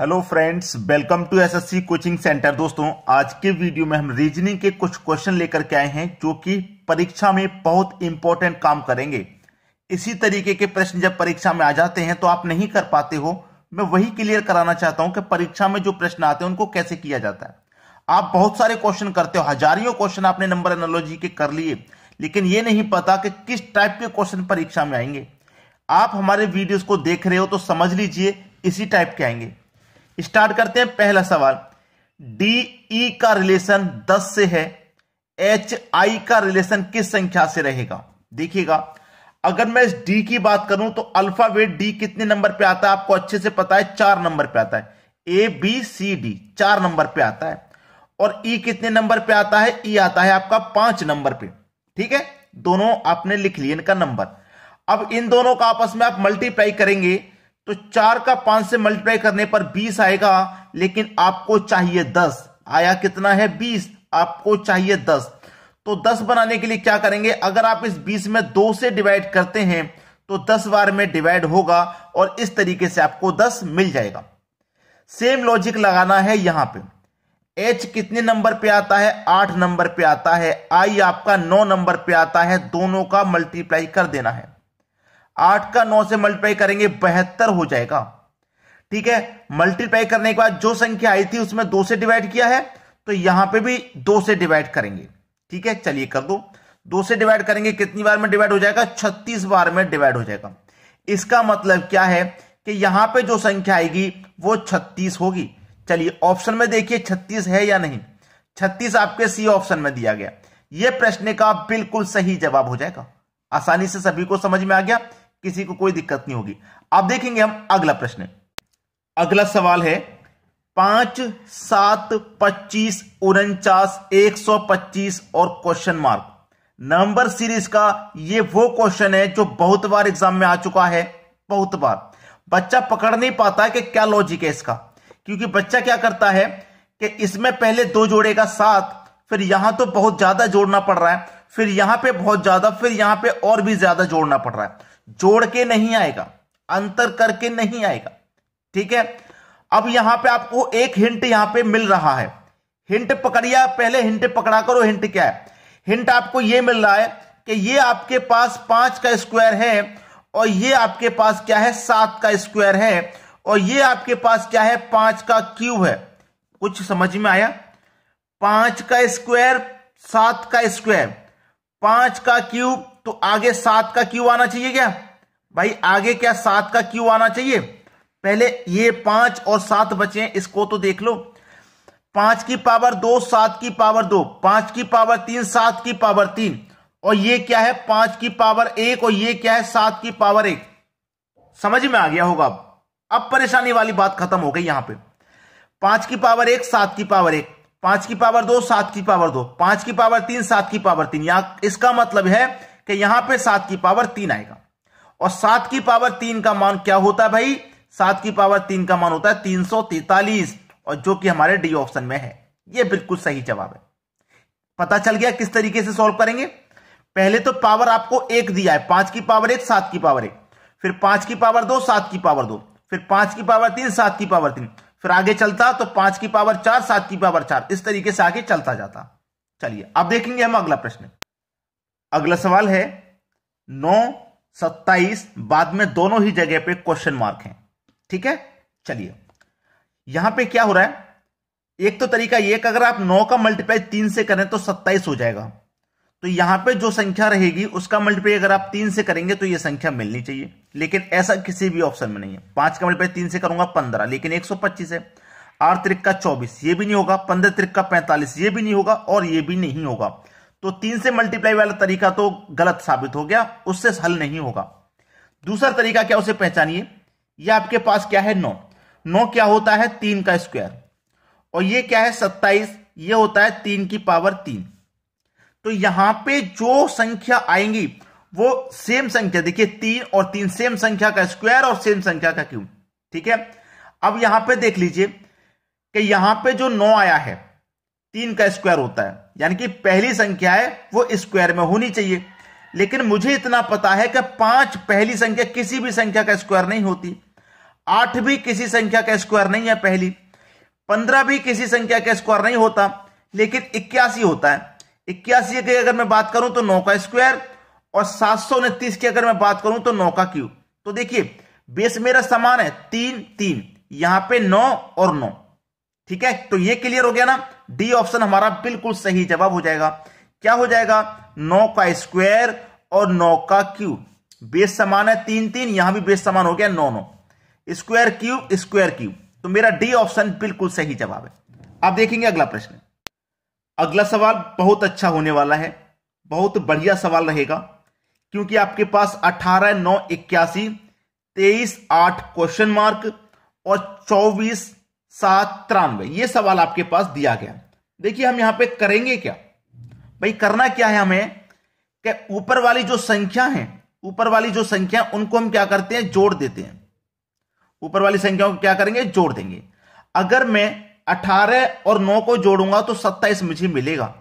hello friends welcome to SSC coaching centre दोस्तों आज के वीडियो में हम रीजनिंग के कुछ क्वेश्चन लेकर के आए हैं जो कि परीक्षा में बहुत इंपॉर्टेंट काम करेंगे इसी तरीके के प्रश्न जब परीक्षा में आ जाते हैं तो आप नहीं कर पाते हो मैं वही क्लियर कराना चाहता हूं कि परीक्षा में जो प्रश्न आते हैं उनको कैसे किया जाता है आप बहुत सारे क्वेश्चन करते हो हजारियों क्वेश्चन आपने नंबर एनोलॉजी के कर लिए लेकिन ये नहीं पता कि किस टाइप के क्वेश्चन परीक्षा में आएंगे आप हमारे वीडियोस को देख रहे हो तो समझ लीजिए इसी टाइप के आएंगे स्टार्ट करते हैं पहला सवाल डी ई e का रिलेशन 10 से है एच आई का रिलेशन किस संख्या से रहेगा देखिएगा अगर मैं इस डी की बात करूं तो अल्फावेट डी कितने नंबर पे आता है आपको अच्छे से पता है चार नंबर पे आता है ए बी सी डी चार नंबर पे आता है और ई e कितने नंबर पे आता है ई e आता है आपका पांच नंबर पे ठीक है दोनों आपने लिख लिए इनका नंबर अब इन दोनों का आपस में आप मल्टीप्लाई करेंगे तो चार का पांच से मल्टीप्लाई करने पर बीस आएगा लेकिन आपको चाहिए दस आया कितना है बीस आपको चाहिए दस तो दस बनाने के लिए क्या करेंगे अगर आप इस बीस में दो से डिवाइड करते हैं तो दस बार में डिवाइड होगा और इस तरीके से आपको दस मिल जाएगा सेम लॉजिक लगाना है यहां पे एच कितने नंबर पे आता है आठ नंबर पे आता है आई आपका नौ नंबर पे आता है दोनों का मल्टीप्लाई कर देना है आठ का नौ से मल्टीप्लाई करेंगे बहत्तर हो जाएगा ठीक है मल्टीप्लाई करने के बाद जो संख्या आई थी उसमें दो से डिवाइड किया है तो यहां पे भी दो से डिवाइड करेंगे ठीक है चलिए कर दो दो से डिवाइड करेंगे कितनी बार में डिवाइड हो जाएगा छत्तीस बार में डिवाइड हो जाएगा इसका मतलब क्या है कि यहां पे जो संख्या आएगी वो छत्तीस होगी चलिए ऑप्शन में देखिए छत्तीस है या नहीं छत्तीस आपके सी ऑप्शन में दिया गया यह प्रश्न का बिल्कुल सही जवाब हो जाएगा आसानी से सभी को समझ में आ गया किसी को कोई दिक्कत नहीं होगी अब देखेंगे हम अगला प्रश्न अगला सवाल है पांच सात पच्चीस उनचास एक सौ पच्चीस और क्वेश्चन मार्क नंबर सीरीज का ये वो क्वेश्चन है जो बहुत बार एग्जाम में आ चुका है बहुत बार बच्चा पकड़ नहीं पाता कि क्या लॉजिक है इसका क्योंकि बच्चा क्या करता है कि इसमें पहले दो जोड़ेगा सात फिर यहां तो बहुत ज्यादा जोड़ना पड़ रहा है फिर यहां पे बहुत ज्यादा फिर यहां पे और भी ज्यादा जोड़ना पड़ रहा है जोड़ के नहीं आएगा अंतर करके नहीं आएगा ठीक है अब यहां पे आपको एक हिंट यहां पे मिल रहा है हिंट पकड़िया पहले हिंट पकड़ा करो हिंट क्या है हिंट आपको यह मिल रहा है कि ये आपके पास पांच का स्क्वायर है और ये आपके पास क्या है सात का स्क्वायर है और ये आपके पास क्या है पांच का क्यूब है कुछ समझ में आया पांच का स्क्वायर सात का स्क्वायर पांच का क्यूब तो आगे सात का क्यू आना चाहिए क्या भाई आगे क्या सात का क्यू आना चाहिए पहले ये पांच और सात बचे हैं इसको तो देख लो पांच की पावर दो सात की पावर दो पांच की पावर तीन सात की पावर तीन और ये क्या है पांच की पावर एक और ये क्या है सात की पावर एक समझ में आ गया होगा अब अब परेशानी वाली बात खत्म हो गई यहां पे पांच की पावर एक सात की पावर एक पांच की पावर दो सात की पावर दो पांच की पावर तीन सात की पावर तीन यहां इसका मतलब है कि यहां पे सात की पावर तीन आएगा और सात की पावर तीन का मान क्या होता है भाई सात की पावर तीन का मान होता है तीन सौ तैतालीस और जो कि हमारे डी ऑप्शन में है यह बिल्कुल सही जवाब है पता चल गया किस तरीके से सॉल्व करेंगे पहले तो पावर आपको एक दिया है पांच की पावर एक सात की पावर एक फिर पांच की पावर दो सात की पावर दो फिर पांच की पावर तीन सात की पावर तीन फिर आगे चलता तो पांच की पावर चार सात की पावर चार इस तरीके से आगे चलता जाता चलिए अब देखेंगे हम अगला प्रश्न अगला सवाल है नौ सत्ताईस बाद में दोनों ही जगह पे क्वेश्चन मार्क हैं ठीक है चलिए यहां पे क्या हो रहा है एक तो तरीका यह अगर आप नौ का मल्टीप्लाई तीन से करें तो सत्ताईस हो जाएगा तो यहां पे जो संख्या रहेगी उसका मल्टीप्लाई अगर आप तीन से करेंगे तो यह संख्या मिलनी चाहिए लेकिन ऐसा किसी भी ऑप्शन में नहीं है पांच का मल्टीप्लाई तीन से करूंगा पंद्रह लेकिन एक सौ पच्चीस है आठ त्रिक का चौबीस ये भी नहीं होगा पंद्रह त्रिक का पैंतालीस ये भी नहीं होगा और ये भी नहीं होगा तो तीन से मल्टीप्लाई वाला तरीका तो गलत साबित हो गया उससे हल नहीं होगा दूसरा तरीका क्या उसे पहचानिए यह आपके पास क्या है नौ नौ क्या होता है तीन का स्क्वायर और ये क्या है सत्ताईस ये होता है तीन की पावर तीन तो यहां पे जो संख्या आएंगी वो सेम संख्या देखिए तीन और तीन सेम संख्या का स्क्वायर और सेम संख्या का क्यूब ठीक है अब यहां पे देख लीजिए कि यहां पे जो नौ आया है तीन का स्क्वायर होता है यानी कि पहली संख्या है वो स्क्वायर में होनी चाहिए लेकिन मुझे इतना पता है कि पांच पहली संख्या किसी भी संख्या का स्क्वायर नहीं होती आठ भी किसी संख्या का स्क्वायर नहीं है पहली पंद्रह भी किसी संख्या का स्क्वायर नहीं होता लेकिन इक्यासी होता है इक्यासी की अगर मैं बात करूं तो नौ का स्क्वायर और सात सौ उनतीस की अगर मैं बात करूं तो नौ का क्यूब तो देखिए बेस मेरा समान है तीन तीन यहां पे नौ और नौ ठीक है तो ये क्लियर हो गया ना डी ऑप्शन हमारा बिल्कुल सही जवाब हो जाएगा क्या हो जाएगा नौ का स्क्वायर और नौ का क्यूब बेस समान है तीन तीन यहां भी बेस समान हो गया नौ नौ स्क्वायर क्यूब स्क्वायर क्यूब तो मेरा डी ऑप्शन बिल्कुल सही जवाब है आप देखेंगे अगला प्रश्न अगला सवाल बहुत अच्छा होने वाला है बहुत बढ़िया सवाल रहेगा क्योंकि आपके पास अठारह नौ इक्यासी तेईस आठ क्वेश्चन मार्क और चौबीस सात तिरानवे ये सवाल आपके पास दिया गया देखिए हम यहां पे करेंगे क्या भाई करना क्या है हमें कि ऊपर वाली जो संख्या है ऊपर वाली जो संख्या उनको हम क्या करते हैं जोड़ देते हैं ऊपर वाली संख्याओं को क्या करेंगे जोड़ देंगे अगर मैं 18 और 9 को जोड़ूंगा तो 27 मुझे मिलेगा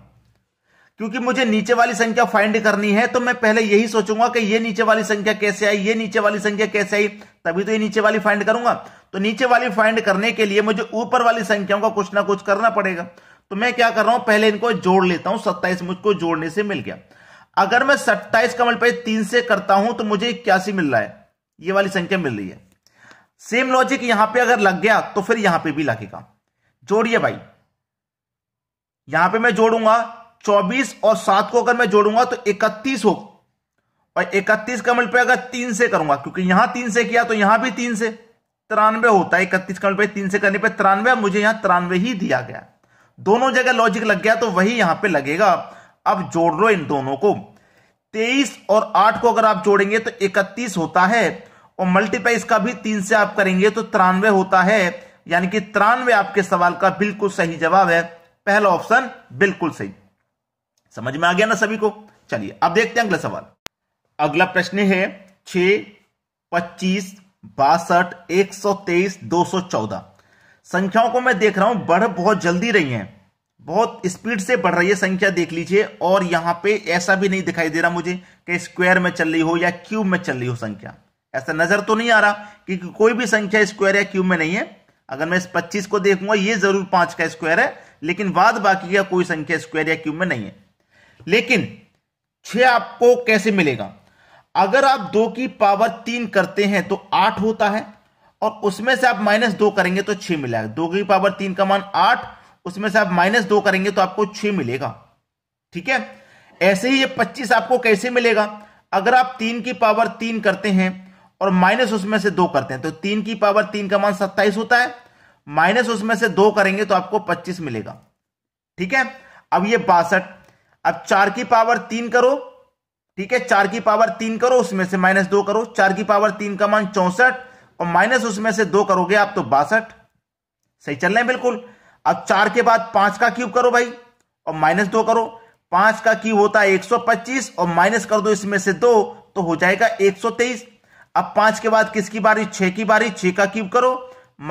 क्योंकि मुझे नीचे वाली संख्या फाइंड करनी है तो मैं पहले यही सोचूंगा कि ये नीचे वाली संख्या कैसे आई ये नीचे वाली संख्या कैसे आई तभी तो ये नीचे वाली फाइंड करूंगा तो नीचे वाली फाइंड करने के लिए मुझे ऊपर वाली संख्याओं का कुछ ना कुछ करना पड़ेगा तो मैं क्या कर रहा हूं पहले इनको जोड़ लेता हूं सत्ताईस मुझको जोड़ने से मिल गया अगर मैं सत्ताईस कमल पे तीन से करता हूं तो मुझे इक्यासी मिल रहा है ये वाली संख्या मिल रही है सेम लॉजिक यहां पे अगर लग गया तो फिर यहां पे भी लगेगा जोड़िए भाई यहां पे मैं जोड़ूंगा चौबीस और सात को अगर मैं जोड़ूंगा तो इकतीस हो और इकतीस का मल्टीप्लाई अगर तीन से करूंगा क्योंकि यहां तीन से किया तो यहां भी तीन से तिरानवे होता है इकतीस का मल्टीप्लाई तीन से करने पर तिरानवे मुझे यहां तिरानवे ही दिया गया दोनों जगह लॉजिक लग गया तो वही यहां पे लगेगा अब जोड़ लो इन दोनों को तेईस और आठ को अगर आप जोड़ेंगे तो इकतीस होता है और मल्टीप्लाई इसका भी तीन से आप करेंगे तो तिरानवे होता है यानी कि तिरानवे आपके सवाल का बिल्कुल सही जवाब है पहला ऑप्शन बिल्कुल सही समझ में आ गया ना सभी को चलिए अब देखते हैं अगला सवाल अगला प्रश्न है छ पच्चीस बासठ एक सौ तेईस दो सौ चौदह संख्याओं को मैं देख रहा हूं बढ़ बहुत जल्दी रही है बहुत स्पीड से बढ़ रही है संख्या देख लीजिए और यहां पे ऐसा भी नहीं दिखाई दे रहा मुझे कि स्क्वायर में चल रही हो या क्यूब में चल रही हो संख्या ऐसा नजर तो नहीं आ रहा कि कोई भी संख्या स्क्वायर या क्यूब में नहीं है अगर मैं इस पच्चीस को देखूंगा ये जरूर पांच का स्क्वायर है लेकिन बाद बाकी का कोई संख्या स्क्वायर या क्यूब में नहीं है लेकिन छह आपको कैसे मिलेगा अगर आप दो की पावर तीन करते हैं तो आठ होता है और उसमें से आप माइनस दो करेंगे तो छह मिलेगा दो की पावर तीन का मान आठ उसमें से आप माइनस दो करेंगे तो आपको छह मिलेगा ठीक है ऐसे ही ये पच्चीस आपको कैसे मिलेगा अगर आप तीन की पावर तीन करते हैं और माइनस उसमें से दो करते हैं तो तीन की पावर तीन का मान सत्ताईस होता है माइनस उसमें से दो करेंगे तो आपको पच्चीस मिलेगा ठीक है अब ये बासठ अब चार की पावर तीन करो ठीक है चार की पावर तीन करो उसमें से माइनस दो करो चार की पावर तीन का मान चौसठ और माइनस उसमें से दो करोगे आप तो बासठ सही चल रहे हैं बिल्कुल अब चार के बाद पांच का क्यूब करो भाई और माइनस दो करो पांच का क्यूब होता है एक सौ पच्चीस और माइनस कर दो इसमें से दो तो हो जाएगा एक सौ तेईस अब पांच के बाद किसकी बारी छह की बारी छह का क्यूब करो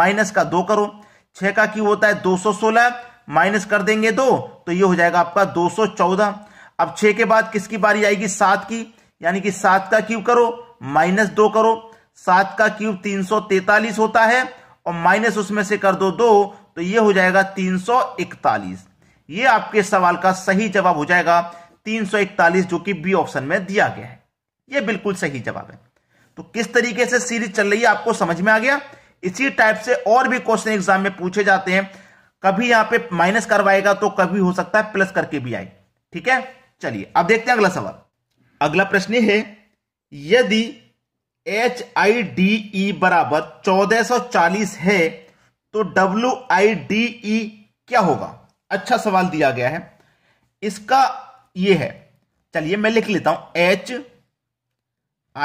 माइनस का दो करो छह का क्यूब होता है दो सौ सोलह माइनस कर देंगे दो तो ये हो जाएगा आपका 214 अब छह के बाद किसकी बारी आएगी सात की यानी कि सात का क्यूब करो माइनस दो करो सात का क्यूब तीन सौ तैतालीस होता है और माइनस उसमें से कर दो दो तो ये हो जाएगा तीन सौ इकतालीस ये आपके सवाल का सही जवाब हो जाएगा तीन सौ इकतालीस जो कि बी ऑप्शन में दिया गया है ये बिल्कुल सही जवाब है तो किस तरीके से सीरीज चल रही है आपको समझ में आ गया इसी टाइप से और भी क्वेश्चन एग्जाम में पूछे जाते हैं कभी यहां पे माइनस करवाएगा तो कभी हो सकता है प्लस करके भी आए ठीक है चलिए अब देखते हैं अगला सवाल अगला प्रश्न है यदि एच आई डी ई बराबर चौदह सौ चालीस है तो डब्ल्यू आई डी ई क्या होगा अच्छा सवाल दिया गया है इसका यह है चलिए मैं लिख लेता हूं एच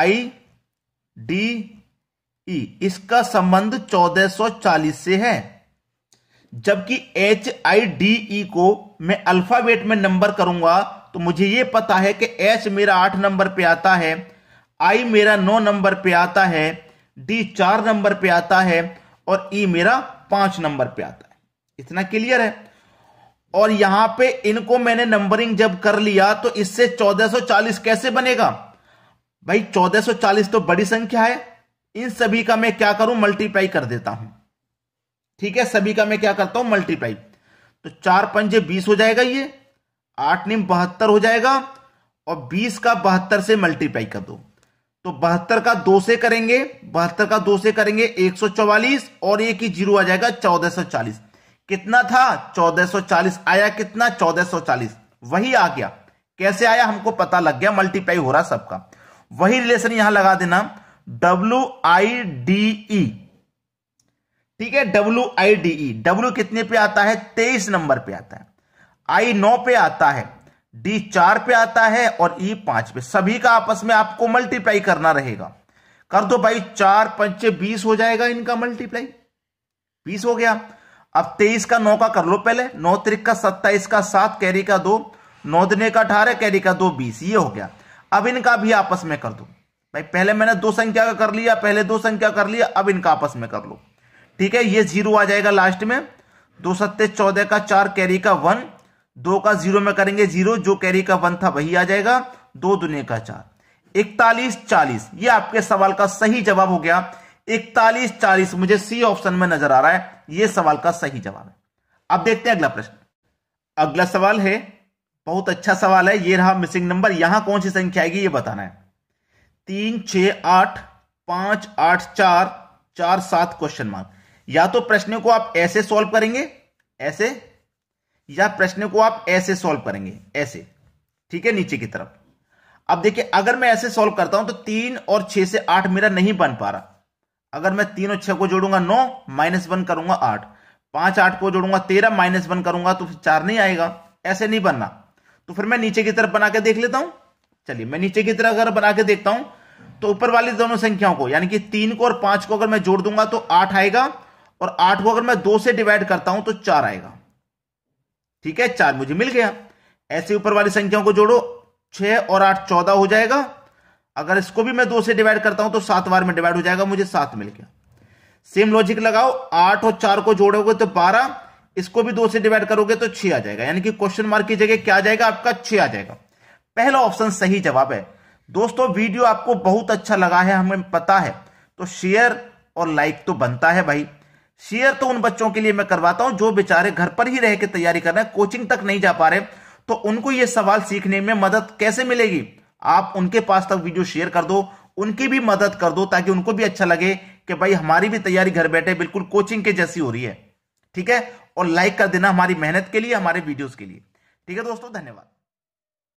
आई डी ई इसका संबंध 1440 से है जबकि एच आई डी ई को मैं अल्फाबेट में नंबर करूंगा तो मुझे ये पता है कि एच मेरा आठ नंबर पे आता है आई मेरा नौ नंबर पे आता है डी चार नंबर पे आता है और ई e मेरा पांच नंबर पे आता है इतना क्लियर है और यहां पे इनको मैंने नंबरिंग जब कर लिया तो इससे 1440 कैसे बनेगा भाई 1440 तो बड़ी संख्या है इन सभी का मैं क्या करूं मल्टीप्लाई कर देता हूं ठीक है सभी का मैं क्या करता हूं मल्टीप्लाई तो चार पंजे बीस हो जाएगा ये आठ निम बहत्तर हो जाएगा और बीस का बहत्तर से मल्टीप्लाई कर दो तो बहत्तर का दो से करेंगे बहत्तर का दो से करेंगे एक सौ चौवालीस और एक ही जीरो आ जाएगा चौदह सौ चालीस कितना था चौदह सौ चालीस आया कितना चौदह सौ चालीस वही आ गया कैसे आया हमको पता लग गया मल्टीप्लाई हो रहा सबका वही रिलेशन यहां लगा देना डब्ल्यू आई डी ई ठीक है W I D E W कितने पे आता है तेईस नंबर पे आता है आई नौ पे आता है डी चार पे आता है और ई e पांच पे सभी का आपस में आपको मल्टीप्लाई करना रहेगा कर दो भाई चार पंचे बीस हो जाएगा इनका मल्टीप्लाई बीस हो गया अब तेईस का नौ का कर लो पहले नौ त्रिक का सत्ताईस का सात कैरी का दो नौ दिने का अठारह कैरी का दो बीस ये हो गया अब इनका भी आपस में कर दो भाई पहले मैंने दो संख्या का कर लिया पहले दो संख्या कर लिया अब इनका आपस में कर लो ठीक है ये जीरो आ जाएगा लास्ट में दो सत्ते चौदह का चार कैरी का वन दो का जीरो में करेंगे जीरो जो कैरी का वन था वही आ जाएगा दो दुनिया का चार इकतालीस चालीस ये आपके सवाल का सही जवाब हो गया इकतालीस चालीस मुझे सी ऑप्शन में नजर आ रहा है ये सवाल का सही जवाब है अब देखते हैं अगला प्रश्न अगला सवाल है बहुत अच्छा सवाल है ये रहा मिसिंग नंबर यहां कौन सी संख्या आएगी ये बताना है तीन छ आठ पांच आठ चार चार सात क्वेश्चन मार्क या तो प्रश्न को आप ऐसे सॉल्व करेंगे ऐसे या प्रश्न को आप ऐसे सॉल्व करेंगे ऐसे ठीक है नीचे की तरफ अब देखिए अगर मैं ऐसे सॉल्व करता हूं तो तीन और छह से आठ मेरा नहीं बन पा रहा अगर मैं तीन और छह को जोड़ूंगा नौ माइनस वन करूंगा आठ पांच आठ को जोड़ूंगा तेरह माइनस वन करूंगा तो चार नहीं आएगा ऐसे नहीं बनना तो फिर मैं नीचे की तरफ बना के देख लेता हूं चलिए मैं नीचे की तरफ अगर बना के देखता हूं तो ऊपर वाली दोनों संख्याओं को यानी कि तीन को और पांच को अगर मैं जोड़ दूंगा तो आठ आएगा और आठ को अगर मैं दो से डिवाइड करता हूं तो चार आएगा ठीक है चार मुझे मिल गया ऐसे ऊपर वाली संख्याओं को जोड़ो छह और आठ चौदह हो जाएगा अगर इसको भी मैं दो से डिवाइड करता हूं तो सात बार में डिवाइड हो जाएगा मुझे सात मिल गया सेम लॉजिक लगाओ आठ और चार को जोड़ोगे तो बारह इसको भी दो से डिवाइड करोगे तो छह आ जाएगा यानी कि क्वेश्चन मार्क की जगह क्या आ जाएगा आपका छह आ जाएगा पहला ऑप्शन सही जवाब है दोस्तों वीडियो आपको बहुत अच्छा लगा है हमें पता है तो शेयर और लाइक तो बनता है भाई शेयर तो उन बच्चों के लिए मैं करवाता हूं जो बेचारे घर पर ही रह के तैयारी कर रहे हैं कोचिंग तक नहीं जा पा रहे तो उनको ये सवाल सीखने में मदद कैसे मिलेगी आप उनके पास तक वीडियो शेयर कर दो उनकी भी मदद कर दो ताकि उनको भी अच्छा लगे कि भाई हमारी भी तैयारी घर बैठे बिल्कुल कोचिंग के जैसी हो रही है ठीक है और लाइक कर देना हमारी मेहनत के लिए हमारे वीडियोस के लिए ठीक है दोस्तों धन्यवाद